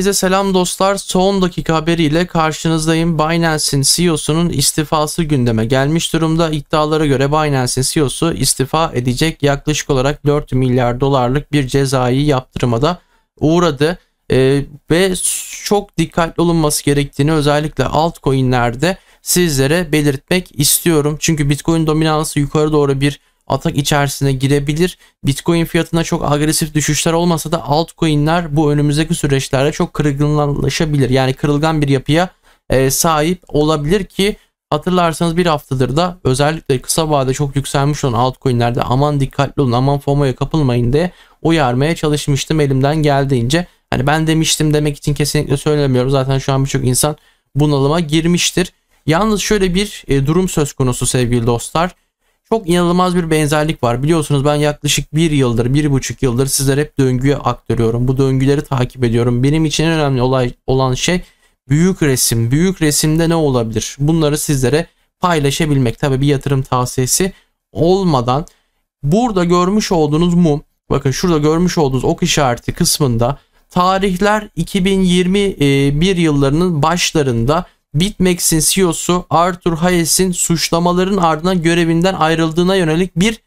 Herkese selam dostlar. Son dakika haberiyle karşınızdayım. Binance'in CEO'sunun istifası gündeme gelmiş durumda. İddialara göre Binance'in CEO'su istifa edecek. Yaklaşık olarak 4 milyar dolarlık bir cezai yaptırıma da uğradı. Ee, ve çok dikkatli olunması gerektiğini özellikle altcoin'lerde sizlere belirtmek istiyorum. Çünkü Bitcoin dominansı yukarı doğru bir atak içerisine girebilir. Bitcoin fiyatına çok agresif düşüşler olmasa da altcoin'ler bu önümüzdeki süreçlerde çok kırılganlaşabilir. Yani kırılgan bir yapıya e, sahip olabilir ki hatırlarsanız bir haftadır da özellikle kısa vadede çok yükselmiş olan altcoin'lerde aman dikkatli olun aman FOMO'ya kapılmayın diye uyarmaya çalışmıştım elimden geldiğince. Hani ben demiştim demek için kesinlikle söylemiyorum. Zaten şu an birçok insan bunalıma girmiştir. Yalnız şöyle bir e, durum söz konusu sevgili dostlar çok inanılmaz bir benzerlik var. Biliyorsunuz ben yaklaşık bir yıldır, bir buçuk yıldır sizlere hep döngüye aktarıyorum. Bu döngüleri takip ediyorum. Benim için en önemli olay olan şey büyük resim. Büyük resimde ne olabilir? Bunları sizlere paylaşabilmek. Tabi bir yatırım tavsiyesi olmadan burada görmüş olduğunuz mum, bakın şurada görmüş olduğunuz ok işareti kısmında tarihler 2021 e, yıllarının başlarında Bitmex'in CEO'su Arthur Hayes'in suçlamaların ardından görevinden ayrıldığına yönelik bir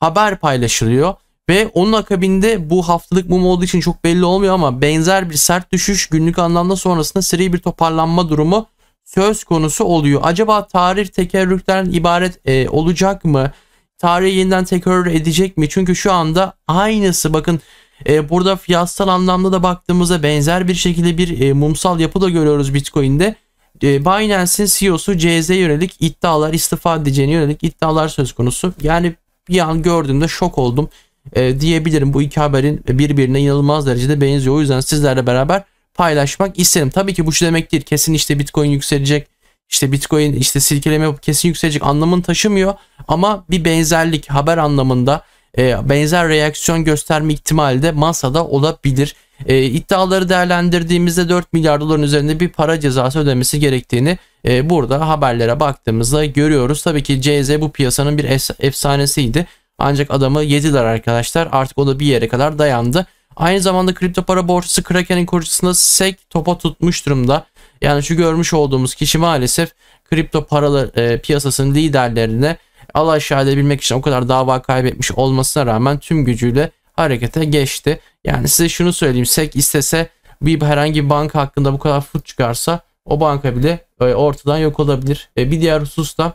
haber paylaşılıyor. Ve onun akabinde bu haftalık mum olduğu için çok belli olmuyor ama benzer bir sert düşüş günlük anlamda sonrasında seri bir toparlanma durumu söz konusu oluyor. Acaba tarih tekerrürlerden ibaret e, olacak mı? Tarih yeniden tekrar edecek mi? Çünkü şu anda aynısı bakın e, burada fiyatsal anlamda da baktığımızda benzer bir şekilde bir e, mumsal yapı da görüyoruz Bitcoin'de. E, Binance'in CEO'su CZ yönelik iddialar istifa edeceğine yönelik iddialar söz konusu. Yani bir an gördüğümde şok oldum e, diyebilirim. Bu iki haberin birbirine inanılmaz derecede benziyor. O yüzden sizlerle beraber paylaşmak isterim. Tabii ki bu şu demek değil. Kesin işte Bitcoin yükselecek. İşte Bitcoin işte silkeleme yapıp kesin yükselecek anlamını taşımıyor. Ama bir benzerlik haber anlamında e, benzer reaksiyon gösterme ihtimali de masada olabilir e, iddiaları değerlendirdiğimizde 4 milyar doların üzerinde bir para cezası ödemesi gerektiğini e, burada haberlere baktığımızda görüyoruz. Tabii ki CZ bu piyasanın bir efsanesiydi. Ancak adamı yediler arkadaşlar. Artık o da bir yere kadar dayandı. Aynı zamanda kripto para borsası Kraken'in kurucusunda SEC topa tutmuş durumda. Yani şu görmüş olduğumuz kişi maalesef kripto paralar e, piyasasının liderlerine al aşağı edebilmek için o kadar dava kaybetmiş olmasına rağmen tüm gücüyle harekete geçti. Yani size şunu söyleyeyim. SEC istese bir herhangi bir banka hakkında bu kadar fut çıkarsa o banka bile e, ortadan yok olabilir. E, bir diğer husus da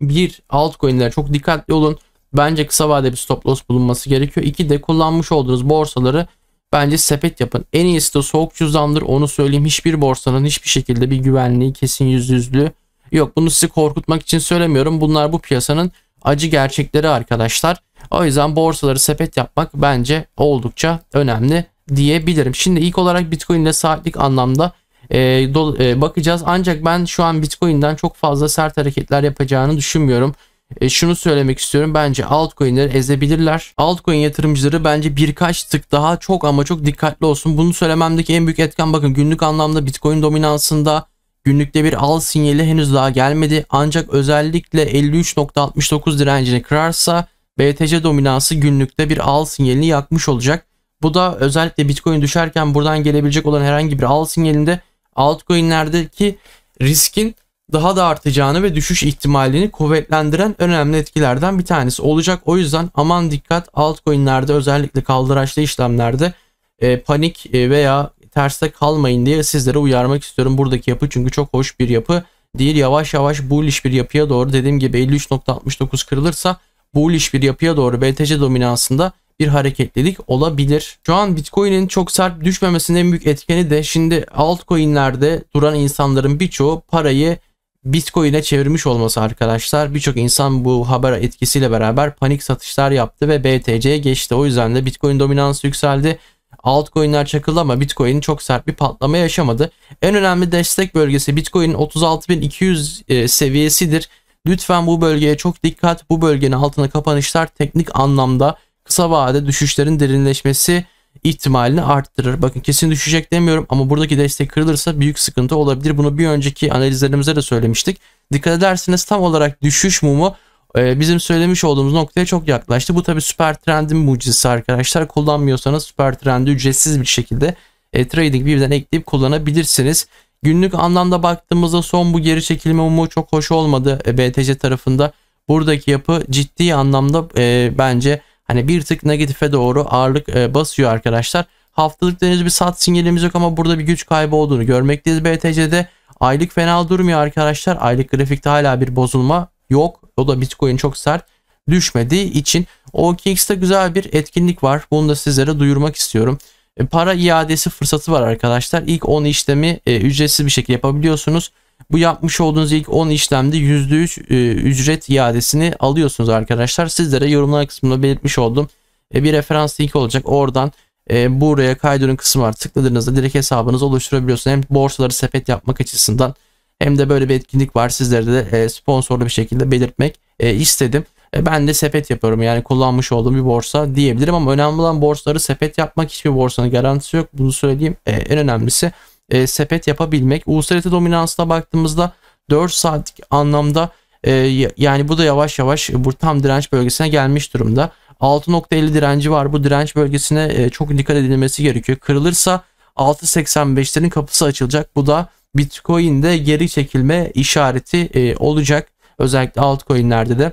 bir altcoin'lere çok dikkatli olun. Bence kısa vadede bir stop loss bulunması gerekiyor. İki de kullanmış olduğunuz borsaları bence sepet yapın. En iyisi de soğuk cüzdandır. Onu söyleyeyim. Hiçbir borsanın hiçbir şekilde bir güvenliği kesin yüz yüzlü yok. Bunu sizi korkutmak için söylemiyorum. Bunlar bu piyasanın acı gerçekleri arkadaşlar. O yüzden borsaları sepet yapmak bence oldukça önemli diyebilirim. Şimdi ilk olarak Bitcoin ile saatlik anlamda e, do, e, bakacağız. Ancak ben şu an Bitcoin'den çok fazla sert hareketler yapacağını düşünmüyorum. E, şunu söylemek istiyorum. Bence altcoin'leri ezebilirler. Altcoin yatırımcıları bence birkaç tık daha çok ama çok dikkatli olsun. Bunu söylememdeki en büyük etken bakın günlük anlamda Bitcoin dominansında günlükte bir al sinyali henüz daha gelmedi. Ancak özellikle 53.69 direncini kırarsa BTC dominansı günlükte bir al sinyalini yakmış olacak. Bu da özellikle Bitcoin düşerken buradan gelebilecek olan herhangi bir al sinyalinde altcoin'lerdeki riskin daha da artacağını ve düşüş ihtimalini kuvvetlendiren önemli etkilerden bir tanesi olacak. O yüzden aman dikkat altcoin'lerde özellikle kaldıraçlı işlemlerde e, panik e, veya terste kalmayın diye sizlere uyarmak istiyorum buradaki yapı çünkü çok hoş bir yapı değil yavaş yavaş bullish bir yapıya doğru dediğim gibi 53.69 kırılırsa bullish bir yapıya doğru BTC dominansında bir hareketlilik olabilir. Şu an Bitcoin'in çok sert düşmemesinin en büyük etkeni de şimdi altcoin'lerde duran insanların birçoğu parayı Bitcoin'e çevirmiş olması arkadaşlar. Birçok insan bu haber etkisiyle beraber panik satışlar yaptı ve BTC'ye geçti. O yüzden de Bitcoin dominansı yükseldi. Altcoin'ler çakıldı ama Bitcoin çok sert bir patlama yaşamadı. En önemli destek bölgesi Bitcoin'in 36.200 e, seviyesidir. Lütfen bu bölgeye çok dikkat. Bu bölgenin altına kapanışlar teknik anlamda kısa vadede düşüşlerin derinleşmesi ihtimalini arttırır. Bakın kesin düşecek demiyorum ama buradaki destek kırılırsa büyük sıkıntı olabilir. Bunu bir önceki analizlerimizde de söylemiştik. Dikkat ederseniz tam olarak düşüş mumu e, bizim söylemiş olduğumuz noktaya çok yaklaştı. Bu tabi süper trendin mucizesi arkadaşlar. Kullanmıyorsanız süper trendi ücretsiz bir şekilde e, trading birden ekleyip kullanabilirsiniz. Günlük anlamda baktığımızda son bu geri çekilme umumu çok hoş olmadı e, BTC tarafında. Buradaki yapı ciddi anlamda e, bence hani bir tık negatife doğru ağırlık e, basıyor arkadaşlar. Haftalık deniz bir sat sinyalimiz yok ama burada bir güç kaybı olduğunu görmekteyiz BTC'de. Aylık fena durmuyor arkadaşlar. Aylık grafikte hala bir bozulma yok. O da Bitcoin çok sert düşmediği için OKX'te güzel bir etkinlik var. Bunu da sizlere duyurmak istiyorum. E, para iadesi fırsatı var arkadaşlar. İlk 10 işlemi e, ücretsiz bir şekilde yapabiliyorsunuz. Bu yapmış olduğunuz ilk 10 işlemde %3 e, ücret iadesini alıyorsunuz arkadaşlar. Sizlere yorumlar kısmında belirtmiş olduğum E, bir referans link olacak. Oradan e, buraya kaydolun kısmı var. Tıkladığınızda direkt hesabınızı oluşturabiliyorsunuz. Hem borsaları sepet yapmak açısından hem de böyle bir etkinlik var. Sizlere de e, sponsorlu bir şekilde belirtmek e, istedim. E, ben de sepet yapıyorum yani kullanmış olduğum bir borsa diyebilirim ama önemli olan borsaları sepet yapmak hiçbir borsanın garantisi yok. Bunu söyleyeyim e, en önemlisi e, sepet yapabilmek. Uluslararası dominansına baktığımızda 4 saatlik anlamda e, yani bu da yavaş yavaş bu tam direnç bölgesine gelmiş durumda. 6.50 direnci var. Bu direnç bölgesine e, çok dikkat edilmesi gerekiyor. Kırılırsa 6.85'lerin kapısı açılacak. Bu da Bitcoin'de geri çekilme işareti e, olacak. Özellikle altcoin'lerde de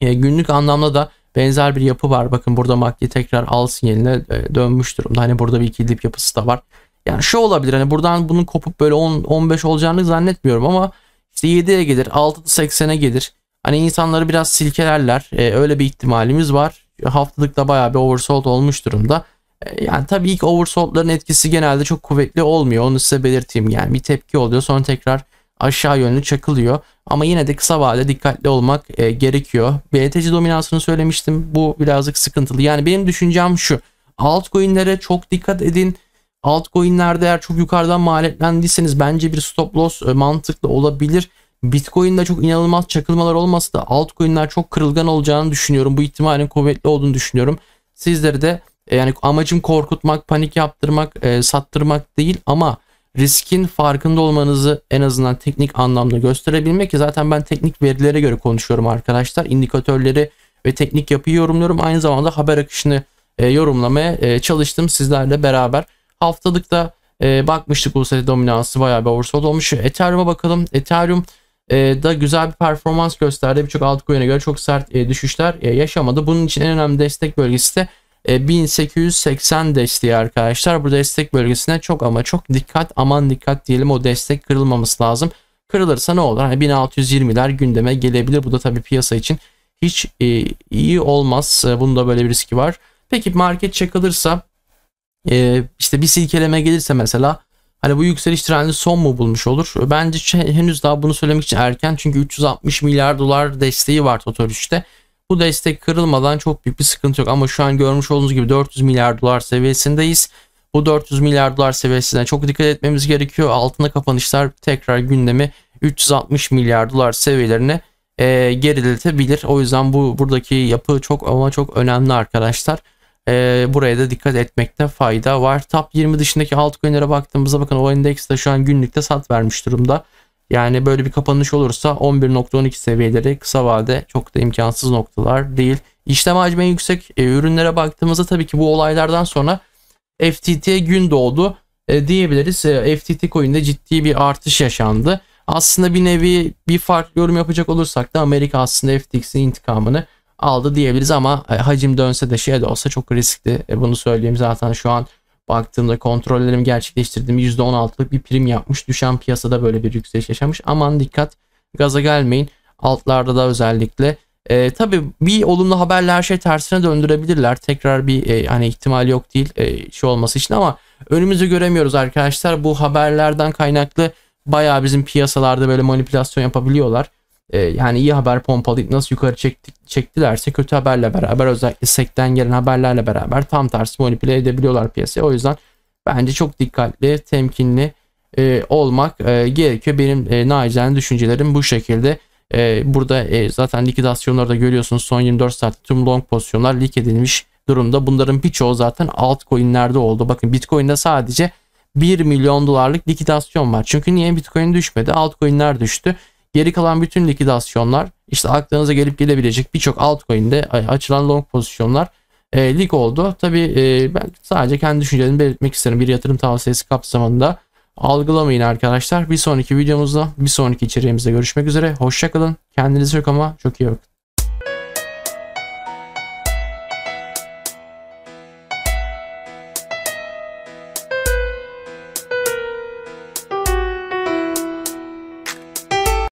e, günlük anlamda da benzer bir yapı var. Bakın burada MACD tekrar al sinyaline e, dönmüş durumda. Hani burada bir iki dip yapısı da var. Yani şu olabilir hani buradan bunun kopup böyle 10 15 olacağını zannetmiyorum ama işte 7'ye gelir, 6'da 80'e gelir. Hani insanları biraz silkelerler. E, öyle bir ihtimalimiz var. Haftalıkta bayağı bir oversold olmuş durumda. E, yani tabii ilk oversoldların etkisi genelde çok kuvvetli olmuyor. Onu size belirteyim. Yani bir tepki oluyor sonra tekrar aşağı yönlü çakılıyor. Ama yine de kısa vadede dikkatli olmak e, gerekiyor. BTC dominansını söylemiştim. Bu birazcık sıkıntılı. Yani benim düşüncem şu. Altcoin'lere çok dikkat edin. Altcoin'lerde eğer çok yukarıdan maliyetlendiyseniz bence bir stop loss e, mantıklı olabilir. Bitcoin'de çok inanılmaz çakılmalar olmasa da altcoin'ler çok kırılgan olacağını düşünüyorum. Bu ihtimalin kuvvetli olduğunu düşünüyorum. Sizleri de e, yani amacım korkutmak, panik yaptırmak, e, sattırmak değil ama riskin farkında olmanızı en azından teknik anlamda gösterebilmek zaten ben teknik verilere göre konuşuyorum arkadaşlar. İndikatörleri ve teknik yapıyı yorumluyorum. Aynı zamanda haber akışını e, yorumlamaya e, çalıştım sizlerle beraber. Haftalıkta e, bakmıştık USD dominansı bayağı bir oversold olmuş. Ethereum'a bakalım. Ethereum e, da güzel bir performans gösterdi. Birçok altcoin'e göre çok sert e, düşüşler e, yaşamadı. Bunun için en önemli destek bölgesi de 1880 e, desteği arkadaşlar. Bu destek bölgesine çok ama çok dikkat aman dikkat diyelim o destek kırılmaması lazım. Kırılırsa ne olur? Hani 1620'ler gündeme gelebilir. Bu da tabii piyasa için hiç e, iyi olmaz. E, bunun böyle bir riski var. Peki market çakılırsa e, işte bir silkeleme gelirse mesela hani bu yükseliş trendi son mu bulmuş olur? Bence henüz daha bunu söylemek için erken. Çünkü 360 milyar dolar desteği var Total 3'te. Bu destek kırılmadan çok büyük bir sıkıntı yok ama şu an görmüş olduğunuz gibi 400 milyar dolar seviyesindeyiz. Bu 400 milyar dolar seviyesine çok dikkat etmemiz gerekiyor. Altında kapanışlar tekrar gündemi 360 milyar dolar seviyelerine e, geriletebilir. O yüzden bu buradaki yapı çok ama çok önemli arkadaşlar. E, buraya da dikkat etmekte fayda var. Top 20 dışındaki altcoin'lere baktığımızda bakın o endeks de şu an günlükte sat vermiş durumda. Yani böyle bir kapanış olursa 11.12 seviyeleri kısa vade çok da imkansız noktalar değil. İşlem hacmi yüksek e, ürünlere baktığımızda tabii ki bu olaylardan sonra FTT'ye gün doğdu e, diyebiliriz. E, FTT coin'de ciddi bir artış yaşandı. Aslında bir nevi bir farklı yorum yapacak olursak da Amerika aslında FTX'in intikamını aldı diyebiliriz ama e, hacim dönse de şey de olsa çok riskli. E, bunu söyleyeyim zaten şu an baktığımda kontrollerimi gerçekleştirdim. %16'lık bir prim yapmış. Düşen piyasada böyle bir yükseliş yaşamış. Aman dikkat gaza gelmeyin. Altlarda da özellikle. E, tabii bir olumlu haberle her şey tersine döndürebilirler. Tekrar bir e, hani ihtimal yok değil e, şey olması için ama önümüzü göremiyoruz arkadaşlar. Bu haberlerden kaynaklı bayağı bizim piyasalarda böyle manipülasyon yapabiliyorlar e, yani iyi haber pompalayıp nasıl yukarı çekti, çektilerse kötü haberle beraber özellikle sekten gelen haberlerle beraber tam tersi manipüle edebiliyorlar piyasayı. O yüzden bence çok dikkatli, temkinli e, olmak e, gerekiyor. Benim e, nacizane düşüncelerim bu şekilde. E, burada e, zaten likidasyonları da görüyorsunuz. Son 24 saat tüm long pozisyonlar lik edilmiş durumda. Bunların birçoğu zaten altcoin'lerde oldu. Bakın Bitcoin'de sadece 1 milyon dolarlık likidasyon var. Çünkü niye Bitcoin düşmedi? Altcoin'ler düştü. Geri kalan bütün likidasyonlar işte aklınıza gelip gelebilecek birçok altcoin'de e, açılan long pozisyonlar e, lig oldu. Tabii e, ben sadece kendi düşüncelerimi belirtmek isterim. Bir yatırım tavsiyesi kapsamında algılamayın arkadaşlar. Bir sonraki videomuzda, bir sonraki içeriğimizde görüşmek üzere. Hoşçakalın. Kendinize çok ama çok iyi bakın.